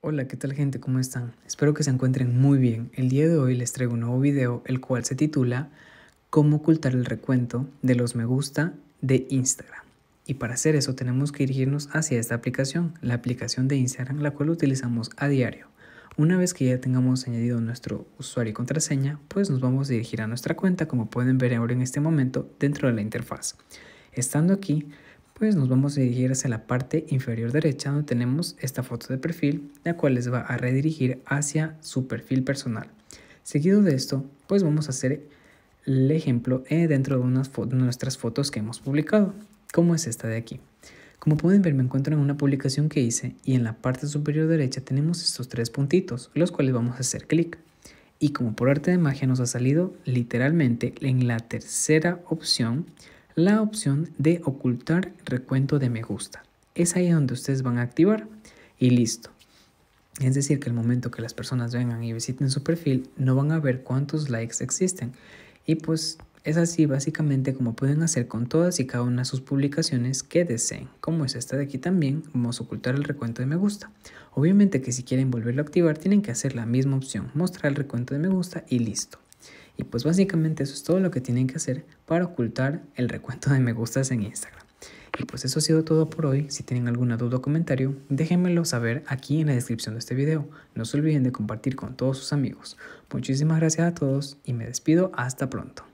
Hola, ¿qué tal gente? ¿Cómo están? Espero que se encuentren muy bien. El día de hoy les traigo un nuevo video, el cual se titula Cómo ocultar el recuento de los me gusta de Instagram. Y para hacer eso tenemos que dirigirnos hacia esta aplicación, la aplicación de Instagram, la cual utilizamos a diario. Una vez que ya tengamos añadido nuestro usuario y contraseña, pues nos vamos a dirigir a nuestra cuenta, como pueden ver ahora en este momento, dentro de la interfaz. Estando aquí, pues nos vamos a dirigir hacia la parte inferior derecha donde tenemos esta foto de perfil, la cual les va a redirigir hacia su perfil personal. Seguido de esto, pues vamos a hacer el ejemplo eh, dentro de unas nuestras fotos que hemos publicado, como es esta de aquí. Como pueden ver, me encuentro en una publicación que hice y en la parte superior derecha tenemos estos tres puntitos, los cuales vamos a hacer clic. Y como por arte de magia nos ha salido literalmente en la tercera opción la opción de ocultar recuento de me gusta. Es ahí donde ustedes van a activar y listo. Es decir, que el momento que las personas vengan y visiten su perfil, no van a ver cuántos likes existen. Y pues es así básicamente como pueden hacer con todas y cada una de sus publicaciones que deseen, como es esta de aquí también, vamos a ocultar el recuento de me gusta. Obviamente que si quieren volverlo a activar tienen que hacer la misma opción, mostrar el recuento de me gusta y listo. Y pues básicamente eso es todo lo que tienen que hacer para ocultar el recuento de me gustas en Instagram. Y pues eso ha sido todo por hoy. Si tienen alguna duda o comentario, déjenmelo saber aquí en la descripción de este video. No se olviden de compartir con todos sus amigos. Muchísimas gracias a todos y me despido hasta pronto.